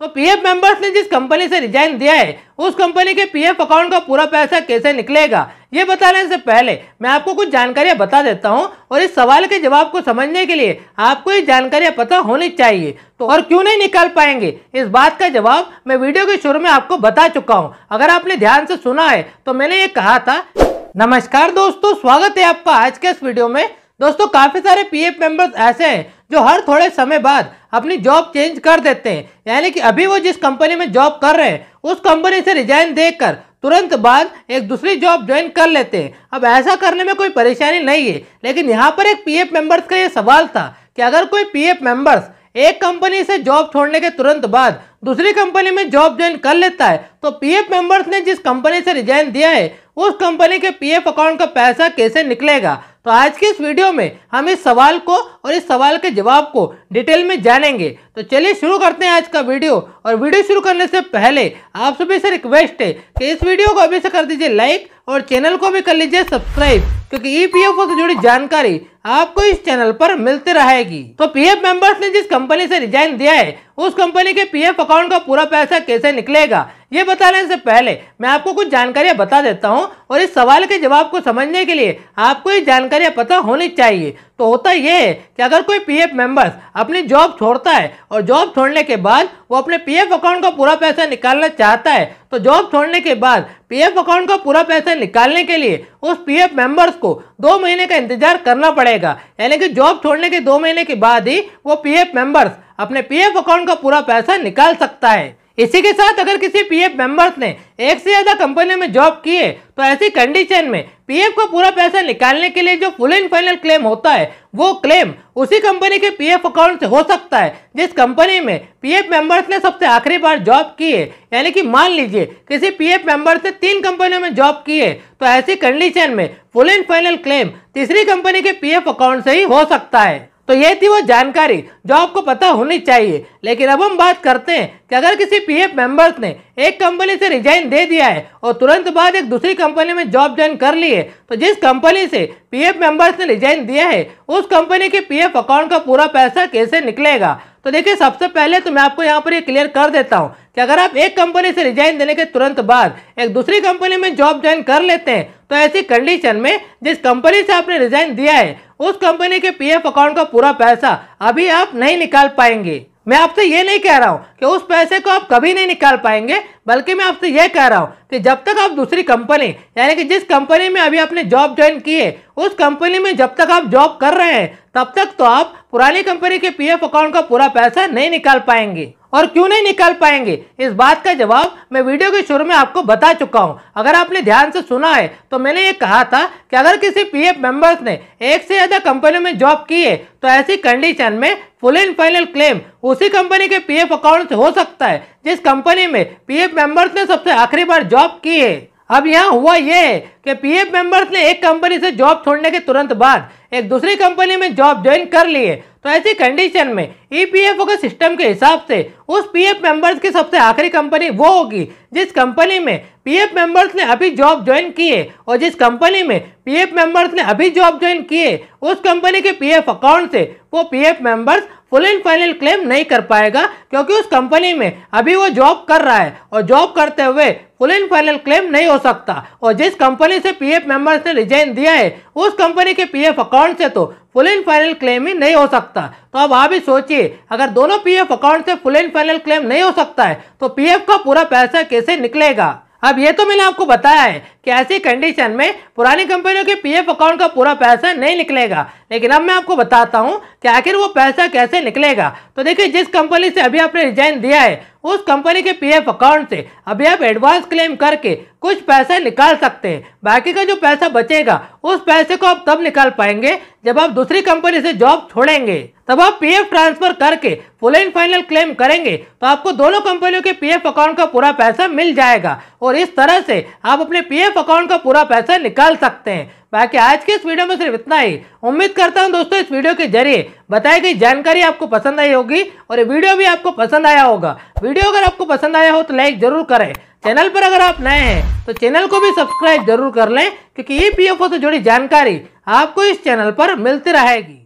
तो PF members ने जिस कंपनी से रिजाइन दिया है उस कंपनी के पीएफ अकाउंट का पूरा पैसा कैसे निकलेगा ये बताने से पहले मैं आपको कुछ जानकारियां बता देता हूं और इस सवाल के जवाब को समझने के लिए आपको ये जानकारियां पता होनी चाहिए तो और क्यों नहीं निकाल पाएंगे इस बात का जवाब मैं वीडियो के शुरू में आपको बता चुका हूँ अगर आपने ध्यान से सुना है तो मैंने ये कहा था नमस्कार दोस्तों स्वागत है आपका आज के इस वीडियो में दोस्तों काफ़ी सारे पीएफ मेंबर्स ऐसे हैं जो हर थोड़े समय बाद अपनी जॉब चेंज कर देते हैं यानी कि अभी वो जिस कंपनी में जॉब कर रहे हैं उस कंपनी से रिजाइन देकर तुरंत बाद एक दूसरी जॉब ज्वाइन कर लेते हैं अब ऐसा करने में कोई परेशानी नहीं है लेकिन यहाँ पर एक एफ मेंबर्स का ये सवाल था कि अगर कोई एफ मेंबर्स एक कंपनी से जॉब छोड़ने के तुरंत बाद दूसरी कंपनी में जॉब ज्वाइन कर लेता है तो पीएफ मेंबर्स ने जिस कंपनी से रिजाइन दिया है उस कंपनी के पीएफ अकाउंट का पैसा कैसे निकलेगा तो आज के इस वीडियो में हम इस सवाल को और इस सवाल के जवाब को डिटेल में जानेंगे तो चलिए शुरू करते हैं आज का वीडियो और वीडियो शुरू करने से पहले आप सभी से रिक्वेस्ट है कि इस वीडियो को अभी से कर दीजिए लाइक और चैनल को भी कर लीजिए सब्सक्राइब क्योंकि ईपीएफओ e से जुड़ी जानकारी आपको इस चैनल पर मिलती रहेगी तो पीएफ मेंबर्स ने जिस कंपनी से रिजाइन दिया है उस कंपनी के पीएफ अकाउंट का पूरा पैसा कैसे निकलेगा ये बताने से पहले मैं आपको कुछ जानकारियां बता देता हूं और इस सवाल के जवाब को समझने के लिए आपको ये जानकारियां पता होनी चाहिए तो होता यह है कि अगर कोई पी मेंबर्स अपनी जॉब छोड़ता है और जॉब छोड़ने के बाद वो अपने पी अकाउंट का पूरा पैसा निकालना चाहता है तो जॉब छोड़ने के बाद पीएफ अकाउंट का पूरा पैसा निकालने के लिए उस पीएफ मेंबर्स को दो महीने का इंतजार करना पड़ेगा यानी कि जॉब छोड़ने के दो महीने के बाद ही वो पीएफ मेंबर्स अपने पीएफ अकाउंट का पूरा पैसा निकाल सकता है इसी के साथ अगर किसी पीएफ मेंबर्स ने एक से ज़्यादा कंपनियों में जॉब की है तो ऐसी कंडीशन में पीएफ को पूरा पैसा निकालने के लिए जो फुल एंड फाइनल क्लेम होता है वो क्लेम उसी कंपनी के पीएफ अकाउंट से हो सकता है जिस कंपनी में पीएफ मेंबर्स ने सबसे आखिरी बार जॉब की है यानी कि मान लीजिए किसी पीएफ मेंबर्स ने तीन कंपनियों में जॉब की है तो ऐसी कंडीशन में फुल एंड फाइनल क्लेम तीसरी कंपनी के पीएफ अकाउंट से ही हो सकता है तो ये थी वो जानकारी जो आपको पता होनी चाहिए लेकिन अब हम बात करते हैं कि अगर किसी पीएफ मेंबर्स ने एक कंपनी से रिजाइन दे दिया है और तुरंत बाद एक दूसरी कंपनी में जॉब ज्वाइन कर ली है तो जिस कंपनी से पीएफ मेंबर्स ने रिजाइन दिया है उस कंपनी के पीएफ अकाउंट का पूरा पैसा कैसे निकलेगा तो देखिए सबसे पहले तो मैं आपको यहाँ पर ये क्लियर कर देता हूँ कि अगर आप एक कंपनी से रिजाइन देने के तुरंत बाद एक दूसरी कंपनी में जॉब ज्वाइन कर लेते हैं तो ऐसी कंडीशन में जिस कंपनी से आपने रिजाइन दिया है उस कंपनी के पीएफ अकाउंट का पूरा पैसा अभी आप नहीं निकाल पाएंगे मैं आपसे ये नहीं कह रहा हूँ कि उस पैसे को आप कभी नहीं निकाल पाएंगे बल्कि मैं आपसे ये कह रहा हूँ कि जब तक आप दूसरी कंपनी यानी कि जिस कंपनी में अभी आपने जॉब ज्वाइन की है उस कंपनी में जब तक आप जॉब कर रहे हैं तब तक तो आप पुरानी कंपनी के पीएफ अकाउंट का पूरा पैसा नहीं निकाल पाएंगे और क्यों नहीं निकाल पाएंगे इस बात का जवाब मैं वीडियो के शुरू में आपको बता चुका हूं अगर आपने ध्यान से सुना है तो मैंने ये कहा था कि अगर किसी पीएफ मेंबर्स ने एक से ज़्यादा कंपनी में जॉब की है तो ऐसी कंडीशन में फुल एंड फाइनल क्लेम उसी कंपनी के पीएफ अकाउंट से हो सकता है जिस कंपनी में पीएफ मेंबर्स ने सबसे आखिरी बार जॉब की है अब यहाँ हुआ यह है कि पीएफ मेंबर्स ने एक कंपनी से जॉब छोड़ने के तुरंत बाद एक दूसरी कंपनी में जॉब ज्वाइन कर ली है तो ऐसी कंडीशन में ईपीएफओ e के सिस्टम के हिसाब से उस पीएफ मेंबर्स की सबसे आखिरी कंपनी वो होगी जिस कंपनी में पीएफ मेंबर्स ने अभी जॉब ज्वाइन किए और जिस कंपनी में पीएफ मेंबर्स ने अभी जॉब ज्वाइन किए उस कंपनी के पीएफ अकाउंट से वो PF members full and final claim नहीं कर पाएगा क्योंकि उस कंपनी में अभी वो जॉब कर रहा है और जॉब करते हुए फुल एंड फाइनल क्लेम नहीं हो सकता और जिस कंपनी से पीएफ मेंबर्स ने रिजाइन दिया है उस कंपनी के पीएफ अकाउंट से तो फुल एंड फाइनल क्लेम ही नहीं हो सकता तो अब आप ही सोचिए अगर दोनों पीएफ अकाउंट से फुल एंड फाइनल क्लेम नहीं हो सकता है तो पीएफ का पूरा पैसा कैसे निकलेगा अब ये तो मैंने आपको बताया है कि ऐसी कंडीशन में पुरानी कंपनियों के पीएफ अकाउंट का पूरा पैसा नहीं निकलेगा लेकिन अब मैं आपको बताता हूँ कि आखिर वो पैसा कैसे निकलेगा तो देखिए जिस कंपनी से अभी आपने रिजाइन दिया है उस कंपनी के पीएफ अकाउंट से अभी आप एडवांस क्लेम करके कुछ पैसा निकाल सकते हैं बाकी का जो पैसा बचेगा उस पैसे को आप तब निकाल पाएंगे जब आप दूसरी कंपनी से जॉब छोड़ेंगे तब आप पीएफ ट्रांसफर करके फुल एंड फाइनल क्लेम करेंगे तो आपको दोनों कंपनियों के पीएफ अकाउंट का पूरा पैसा मिल जाएगा और इस तरह से आप अपने पीएफ सेफ अकाउंट का पूरा पैसा निकाल सकते हैं बाकी आज के इस वीडियो में सिर्फ इतना ही उम्मीद करता हूं दोस्तों इस वीडियो के जरिए बताई गई जानकारी आपको पसंद आई होगी और ये वीडियो भी आपको पसंद आया होगा वीडियो अगर आपको पसंद आया हो तो लाइक जरूर करें चैनल पर अगर आप नए हैं तो चैनल को भी सब्सक्राइब जरूर कर लें क्योंकि ई से जुड़ी जानकारी आपको इस चैनल पर मिलती रहेगी